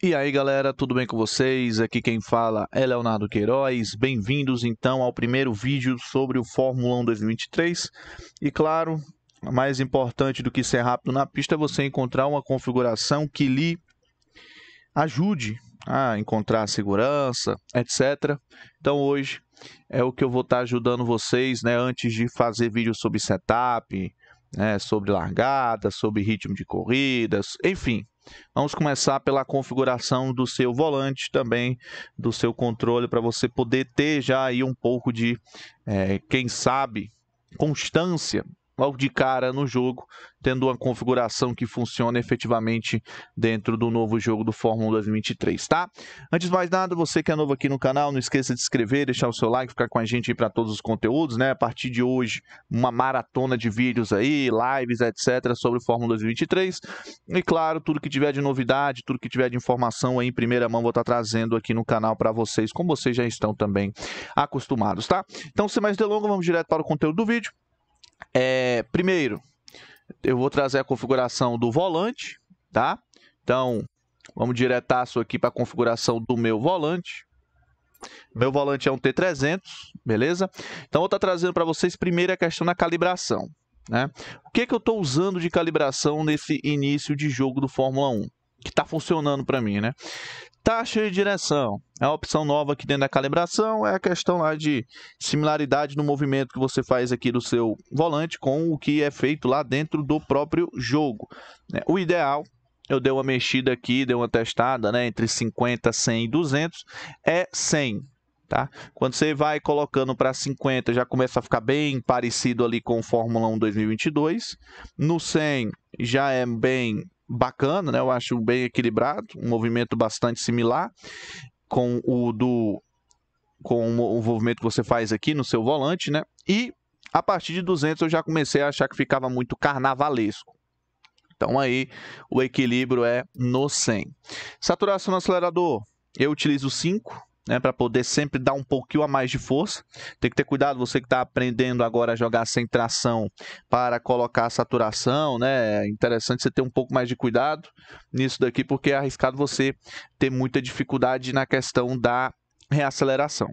E aí galera, tudo bem com vocês? Aqui quem fala é Leonardo Queiroz. Bem-vindos então ao primeiro vídeo sobre o Fórmula 1 2023. E claro, mais importante do que ser rápido na pista é você encontrar uma configuração que lhe ajude a encontrar segurança, etc. Então hoje é o que eu vou estar ajudando vocês, né, antes de fazer vídeo sobre setup, né, sobre largada, sobre ritmo de corridas, enfim, Vamos começar pela configuração do seu volante, também do seu controle, para você poder ter já aí um pouco de, é, quem sabe, constância logo de cara no jogo, tendo uma configuração que funciona efetivamente dentro do novo jogo do Fórmula 2023, tá? Antes de mais nada, você que é novo aqui no canal, não esqueça de se inscrever, deixar o seu like, ficar com a gente aí para todos os conteúdos, né? A partir de hoje, uma maratona de vídeos aí, lives, etc, sobre o Fórmula 2023. E claro, tudo que tiver de novidade, tudo que tiver de informação aí em primeira mão, vou estar tá trazendo aqui no canal para vocês, como vocês já estão também acostumados, tá? Então, sem mais delongas, vamos direto para o conteúdo do vídeo. É, primeiro, eu vou trazer a configuração do volante, tá? Então, vamos diretaço aqui para a configuração do meu volante. Meu volante é um T300, beleza? Então, eu vou estar tá trazendo para vocês primeiro a questão da calibração. Né? O que, que eu estou usando de calibração nesse início de jogo do Fórmula 1? que está funcionando para mim, né? Taxa de direção é a opção nova aqui dentro da calibração, é a questão lá de similaridade no movimento que você faz aqui do seu volante com o que é feito lá dentro do próprio jogo. Né? O ideal eu dei uma mexida aqui, dei uma testada, né, entre 50, 100 e 200, é 100, tá? Quando você vai colocando para 50, já começa a ficar bem parecido ali com o Fórmula 1 2022. No 100 já é bem bacana, né? Eu acho bem equilibrado, um movimento bastante similar com o do com o movimento que você faz aqui no seu volante, né? E a partir de 200 eu já comecei a achar que ficava muito carnavalesco. Então aí o equilíbrio é no 100. Saturação no acelerador, eu utilizo 5, né, para poder sempre dar um pouquinho a mais de força. Tem que ter cuidado, você que está aprendendo agora a jogar sem tração para colocar a saturação, né? É interessante você ter um pouco mais de cuidado nisso daqui, porque é arriscado você ter muita dificuldade na questão da reaceleração.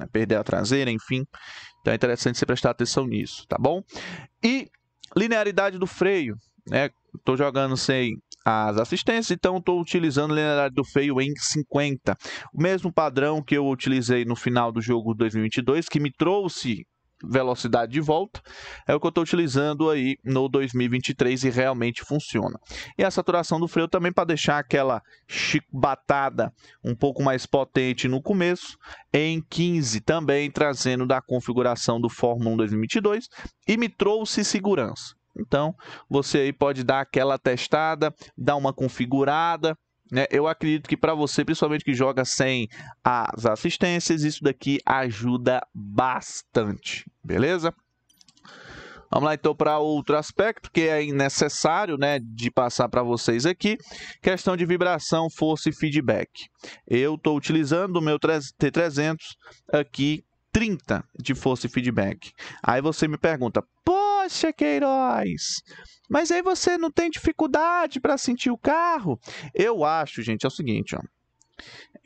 Né? Perder a traseira, enfim. Então é interessante você prestar atenção nisso, tá bom? E linearidade do freio, né? Estou jogando sem as assistências, então estou utilizando o lendário do feio em 50. O mesmo padrão que eu utilizei no final do jogo 2022, que me trouxe velocidade de volta, é o que eu estou utilizando aí no 2023 e realmente funciona. E a saturação do freio também para deixar aquela chibatada um pouco mais potente no começo, em 15 também trazendo da configuração do Fórmula 1 2022 e me trouxe segurança. Então, você aí pode dar aquela testada, dar uma configurada, né? eu acredito que para você, principalmente que joga sem as assistências, isso daqui ajuda bastante, beleza? Vamos lá então para outro aspecto que é necessário né, de passar para vocês aqui, questão de vibração, força e feedback. Eu estou utilizando o meu T300 aqui, 30 de força e feedback. Aí você me pergunta, pô Poxa, Queiroz! Mas aí você não tem dificuldade para sentir o carro? Eu acho, gente, é o seguinte, ó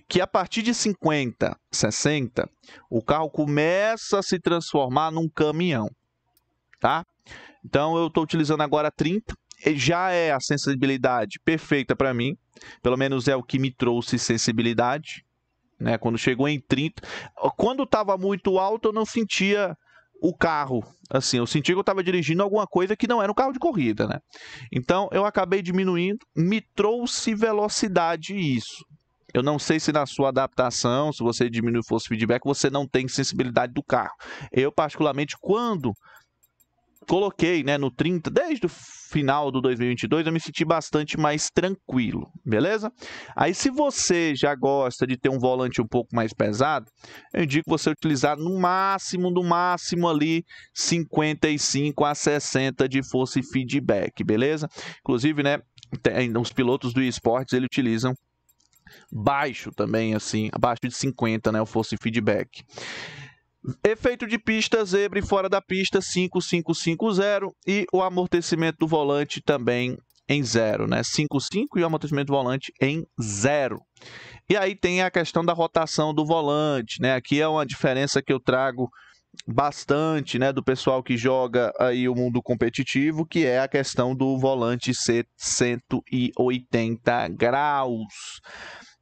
que a partir de 50, 60, o carro começa a se transformar num caminhão, tá? Então eu estou utilizando agora 30, já é a sensibilidade perfeita para mim, pelo menos é o que me trouxe sensibilidade, né? Quando chegou em 30, quando estava muito alto eu não sentia o carro. Assim, eu senti que eu estava dirigindo alguma coisa que não era um carro de corrida, né? Então eu acabei diminuindo, me trouxe velocidade isso. Eu não sei se na sua adaptação, se você diminui o feedback, você não tem sensibilidade do carro. Eu, particularmente, quando coloquei, né, no 30, desde o final do 2022, eu me senti bastante mais tranquilo, beleza? Aí se você já gosta de ter um volante um pouco mais pesado, eu indico você utilizar no máximo, no máximo ali 55 a 60 de força e feedback, beleza? Inclusive, né, tem, os eh, pilotos do esportes, eles utilizam baixo também, assim, abaixo de 50, né, o força feedback. Efeito de pista, zebra e fora da pista, 5-5-5-0. e o amortecimento do volante também em zero, né? 5-5 e o amortecimento do volante em zero. E aí tem a questão da rotação do volante, né? Aqui é uma diferença que eu trago bastante, né, do pessoal que joga aí o mundo competitivo, que é a questão do volante ser 180 graus.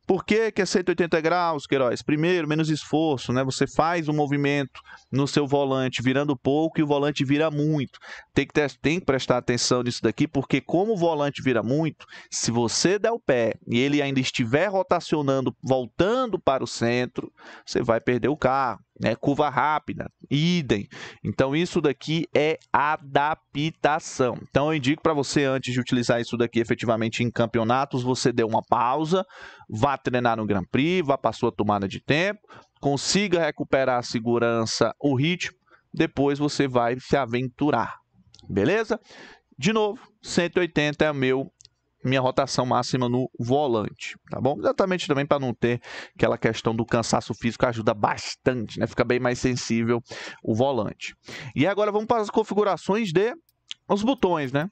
Por que, que é 180 graus, Queiroz? Primeiro, menos esforço, né? Você faz um movimento no seu volante virando pouco e o volante vira muito. Tem que, ter, tem que prestar atenção nisso daqui, porque como o volante vira muito, se você der o pé e ele ainda estiver rotacionando, voltando para o centro, você vai perder o carro né? curva rápida, idem. Então isso daqui é adaptação. Então eu indico para você antes de utilizar isso daqui efetivamente em campeonatos, você dê uma pausa, vá treinar no Grand Prix, vá para sua tomada de tempo, consiga recuperar a segurança, o ritmo, depois você vai se aventurar. Beleza? De novo, 180 é o meu minha rotação máxima no volante, tá bom? Exatamente também para não ter aquela questão do cansaço físico, ajuda bastante, né? Fica bem mais sensível o volante. E agora vamos para as configurações de os botões, né?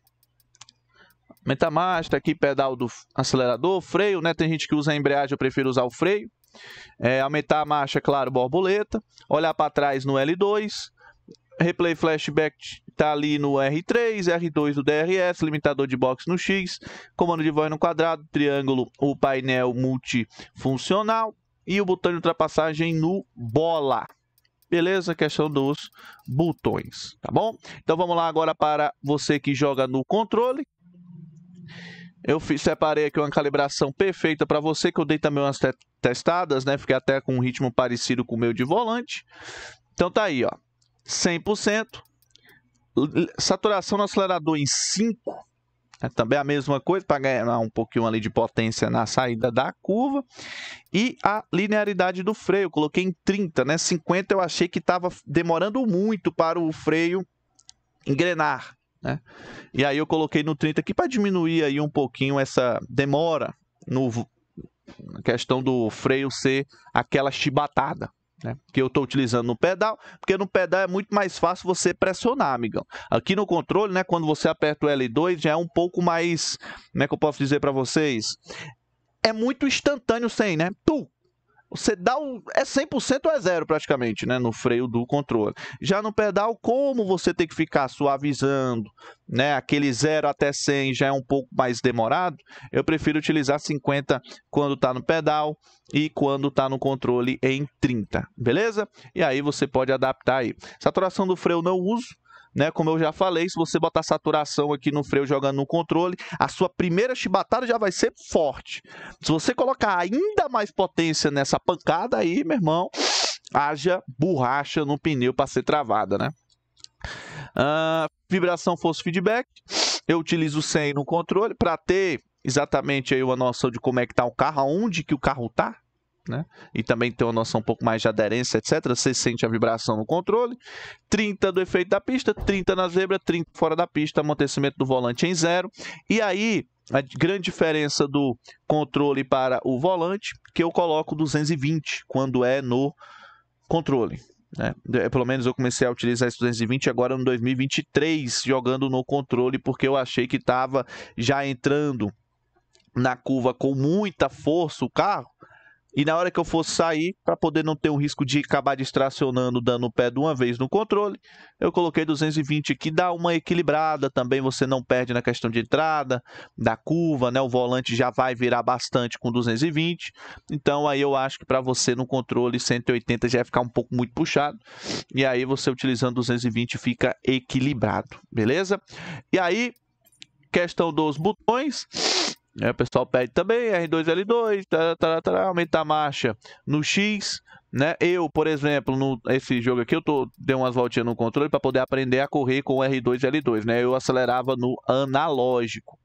Aumentar aqui pedal do acelerador, freio, né? Tem gente que usa a embreagem, eu prefiro usar o freio. É, aumentar a marcha, claro, borboleta. Olhar para trás no L2. Replay Flashback tá ali no R3, R2 do DRS, limitador de box no X, comando de voz no quadrado, triângulo, o painel multifuncional e o botão de ultrapassagem no bola. Beleza? Questão dos botões, tá bom? Então vamos lá agora para você que joga no controle. Eu fiz, separei aqui uma calibração perfeita para você, que eu dei também umas te testadas, né? Fiquei até com um ritmo parecido com o meu de volante. Então tá aí, ó. 100%. Saturação no acelerador em 5, né, é também a mesma coisa, para ganhar um pouquinho ali de potência na saída da curva. E a linearidade do freio, coloquei em 30, né? 50 eu achei que estava demorando muito para o freio engrenar, né? E aí eu coloquei no 30 aqui para diminuir aí um pouquinho essa demora no na questão do freio ser aquela chibatada né? Que eu estou utilizando no pedal, porque no pedal é muito mais fácil você pressionar, amigão. Aqui no controle, né, quando você aperta o L2, já é um pouco mais, como é que eu posso dizer para vocês? É muito instantâneo sem, né? Tu, você dá um. É 100% ou é zero praticamente, né? No freio do controle. Já no pedal, como você tem que ficar suavizando, né? Aquele 0 até 100 já é um pouco mais demorado. Eu prefiro utilizar 50 quando tá no pedal e quando tá no controle em 30, beleza? E aí você pode adaptar aí. Saturação do freio não uso né? Como eu já falei, se você botar saturação aqui no freio jogando no controle, a sua primeira chibatada já vai ser forte. Se você colocar ainda mais potência nessa pancada aí, meu irmão, haja borracha no pneu para ser travada, né? Uh, vibração força feedback. Eu utilizo 100 no controle para ter exatamente aí uma noção de como é que tá o carro, aonde que o carro tá, né? E também tem uma noção um pouco mais de aderência, etc. Você sente a vibração no controle. 30 do efeito da pista, 30 na zebra, 30 fora da pista, amortecimento do volante em zero. E aí, a grande diferença do controle para o volante, que eu coloco 220 quando é no controle. é Pelo menos eu comecei a utilizar esse 220 agora no 2023, jogando no controle, porque eu achei que estava já entrando na curva com muita força o carro e na hora que eu fosse sair, para poder não ter o um risco de acabar distracionando, dando o pé de uma vez no controle, eu coloquei 220 que dá uma equilibrada também, você não perde na questão de entrada, da curva, né? O volante já vai virar bastante com 220. Então aí eu acho que para você no controle 180 já vai ficar um pouco muito puxado. E aí você utilizando 220 fica equilibrado, beleza? E aí, questão dos botões é, o pessoal pede também R2L2, tará, tará, tará, tá, tá, aumenta a marcha no X. Né? Eu, por exemplo, no, esse jogo aqui, eu tô, dei umas voltinhas no controle para poder aprender a correr com R2L2. Né? Eu acelerava no analógico.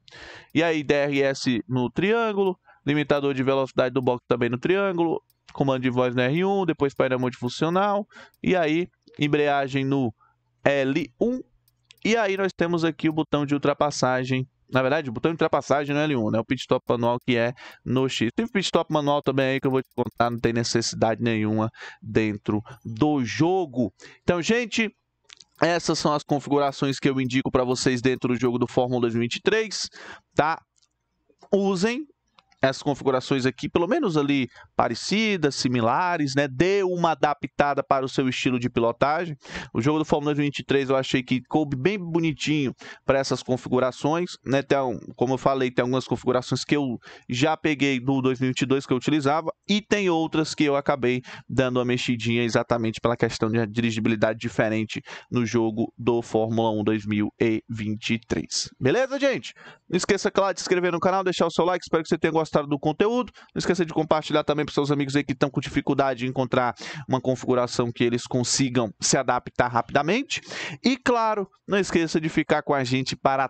E aí, DRS no triângulo, limitador de velocidade do box também no triângulo, comando de voz no R1, depois painel multifuncional, e aí embreagem no L1. E aí nós temos aqui o botão de ultrapassagem na verdade, o botão de ultrapassagem não é L1, né? O pit stop manual que é no X. Tem pit stop manual também aí que eu vou te contar, não tem necessidade nenhuma dentro do jogo. Então, gente, essas são as configurações que eu indico para vocês dentro do jogo do Fórmula 2023, tá? Usem, essas configurações aqui, pelo menos ali parecidas, similares, né? Dê uma adaptada para o seu estilo de pilotagem. O jogo do Fórmula 23 eu achei que coube bem bonitinho para essas configurações, né? Tem, como eu falei, tem algumas configurações que eu já peguei do 2022 que eu utilizava e tem outras que eu acabei dando uma mexidinha exatamente pela questão de dirigibilidade diferente no jogo do Fórmula 1 2023. Beleza, gente? Não esqueça, claro, de se inscrever no canal, deixar o seu like, espero que você tenha gostado gostado do conteúdo. Não esqueça de compartilhar também para seus amigos aí que estão com dificuldade de encontrar uma configuração que eles consigam se adaptar rapidamente. E claro, não esqueça de ficar com a gente para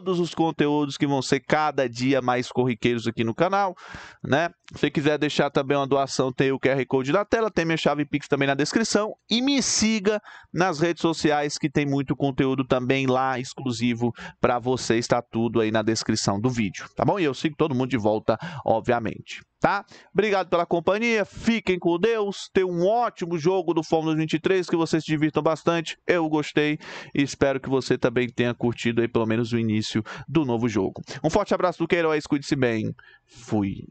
todos os conteúdos que vão ser cada dia mais corriqueiros aqui no canal, né? Se quiser deixar também uma doação, tem o QR Code na tela, tem minha chave Pix também na descrição e me siga nas redes sociais que tem muito conteúdo também lá exclusivo para você, está tudo aí na descrição do vídeo, tá bom? E eu sigo todo mundo de volta, obviamente tá? Obrigado pela companhia, fiquem com Deus, tenham um ótimo jogo do Fórmula 23, que vocês se divirtam bastante, eu gostei e espero que você também tenha curtido aí pelo menos o início do novo jogo. Um forte abraço do Queiroz, cuide-se bem, fui.